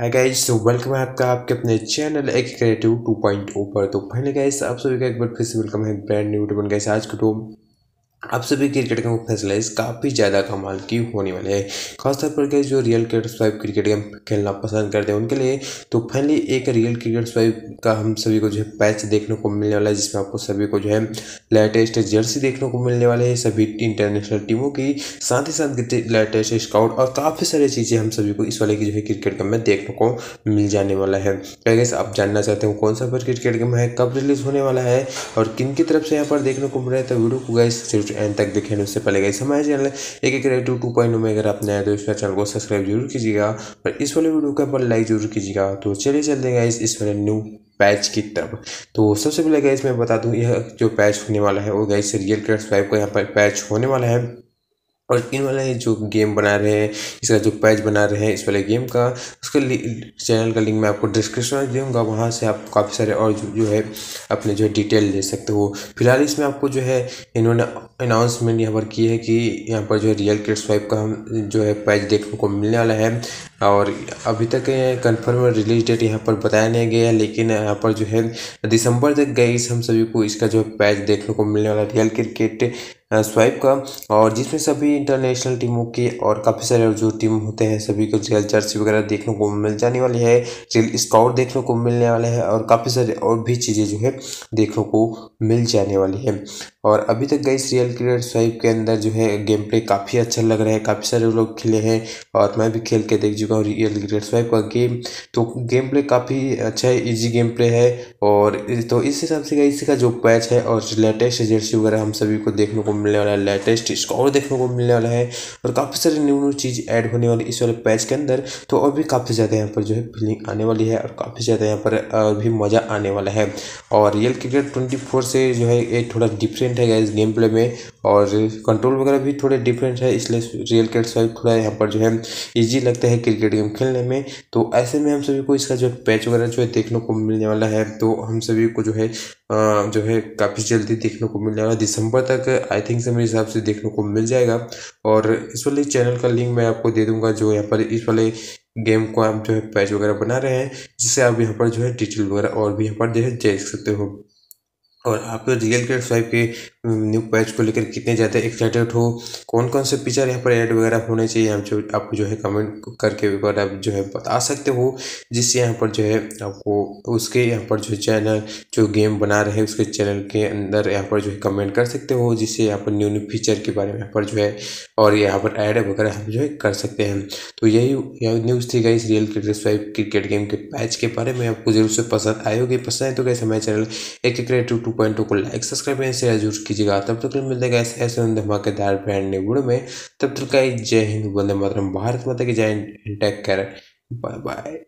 है गाइज तो वेलकम है आपका आपके अपने चैनल एक क्रिएटिव टू 2.0 पर तो पहले गाइज आप सभी का एक बार फिर से वेलकम है ब्रांड न्यू टू गाइज आज के टू तो आप सभी क्रिकेट गेम फैसलाइज काफ़ी ज़्यादा कमाल की होने वाली है खासतौर पर गए जो real cricket swipe cricket game खेलना पसंद करते हैं उनके लिए तो फाइनली एक रियल क्रिकेट स्वाइप का हम सभी को जो है पैच देखने को मिलने वाला है जिसमें आपको सभी को जो है लेटेस्ट जर्सी देखने को मिलने वाले हैं सभी इंटरनेशनल टीमों की साथ ही साथ लेटेस्ट स्काउट और काफ़ी सारी चीज़ें हम सभी को इस वाले की जो है क्रिकेट गेम में देखने को मिल जाने वाला है कैसे आप जानना चाहते हो कौन सा पर क्रिकेट गेम है कब रिलीज होने वाला है और किन की तरफ से यहाँ पर देखने को मिल रहा है तो वीडियो को गैस सिर्फ वीडियो एंड तक देखें उससे पहले गई हमारे चैनल एक एक रेटू टू पॉइंट में अगर आप नए तो इसका चैनल को सब्सक्राइब जरूर कीजिएगा और इस वाले वीडियो के ऊपर लाइक जरूर कीजिएगा तो चलिए चलते गाइस इस वाले न्यू पैच की तरफ तो सबसे पहले गैस मैं बता दूँ यह जो पैच होने वाला है वो गैस रियल क्रेड फाइव का यहाँ पर पैच होने वाला है और इन वाला जो गेम बना रहे हैं इसका जो पैच बना रहे हैं इस वाले गेम का उसके चैनल का लिंक मैं आपको डिस्क्रिप्शन में दूँगा वहाँ से आप काफ़ी सारे और जो, जो है अपने जो है डिटेल ले सकते हो फिलहाल इसमें आपको जो है इन्होंने अनाउंसमेंट यहाँ पर की है कि यहाँ पर जो है रियल किट स्वाइप का हम जो है पैच देखने को मिलने वाला है और अभी तक कन्फर्म रिलीज डेट यहाँ पर बताया नहीं गया है लेकिन यहाँ पर जो है दिसंबर तक गई हम सभी को इसका जो है पैच देखने को मिलने वाला रियल क्रिकेट स्वाइप का और जिसमें सभी इंटरनेशनल टीमों के और काफ़ी सारे जो टीम होते हैं सभी को जर्सी वगैरह देखने को मिल जाने वाली है रिल स्काउट देखने को मिलने वाले है और काफ़ी सारे और भी चीज़ें जो है देखने को मिल जाने वाली है और अभी तक गई रियल क्रिकेट स्वाइप के अंदर जो है गेम प्ले काफ़ी अच्छा लग रहा है काफ़ी सारे लोग खेले हैं और मैं भी खेल के देख चुका हूँ रियल क्रिकेट स्वाइप का गेम तो गेम प्ले काफ़ी अच्छा है ईजी गेम प्ले है और तो इस हिसाब से गई इसका जो पैच है और लेटेस्ट जर्सी वगैरह हम सभी को देखने को मिलने वाला है लेटेस्ट स्कोर देखने को मिलने वाला है और काफ़ी सारी न्यू न्यू चीज़ ऐड होने वाली इस वाले पैच के अंदर तो और भी काफ़ी ज़्यादा यहाँ पर जो है फीलिंग आने वाली है और काफ़ी ज़्यादा यहाँ पर भी मज़ा आने वाला है और रियल क्रिकेट ट्वेंटी फोर से जो है एक थोड़ा डिफरेंट डिफरेंट है इस गेम प्ले में और कंट्रोल वगैरह भी थोड़े डिफरेंट है इसलिए रियल के साइड थोड़ा यहाँ पर जो है ईजी लगता है क्रिकेट गेम खेलने में तो ऐसे में हम सभी को इसका जो पैच वगैरह जो है देखने को मिलने वाला है तो हम सभी को जो है जो है काफ़ी जल्दी देखने को मिलने वाला दिसंबर तक आई थिंक से मेरे हिसाब से देखने को मिल जाएगा और इस वाले चैनल का लिंक मैं आपको दे दूंगा जो यहाँ पर इस वाले गेम को आप जो है पैच वगैरह बना रहे हैं जिससे आप यहाँ पर जो है डिटेल वगैरह और भी यहाँ पर जो है देख सकते हो और आप रियल के स्वाइप के न्यू पैच को लेकर कितने ज़्यादा एक्साइटेड हो कौन कौन से पिक्चर यहाँ पर ऐड वगैरह होने चाहिए हम जो आपको जो है कमेंट करके वगैरह आप जो है बता सकते हो जिससे यहाँ पर जो है आपको उसके यहाँ पर जो चैनल जो गेम बना रहे उसके चैनल के अंदर यहाँ पर जो है कमेंट कर सकते हो जिससे यहाँ पर न्यू न्यू फीचर के बारे में यहाँ पर जो है और यहाँ पर ऐड वगैरह हम जो है कर सकते हैं तो यही न्यूज़ थी गई real cricket swipe cricket game के पैच के बारे में आपको जरूर से पसंद आए होगी पसंद आए तो कैसे हमारे चैनल एक क्रिकेट टू पॉइंट टू को लाइक सब्सक्राइब एंड शेयर जरूर कीजिए कीजिएगा तब तक मिलते गैस ऐसे धमाकेदार ब्रांड ने गुड़ में तब तक का जय हिंद वंदे मातरम भारत माता की जय टेक केयर बाय बाय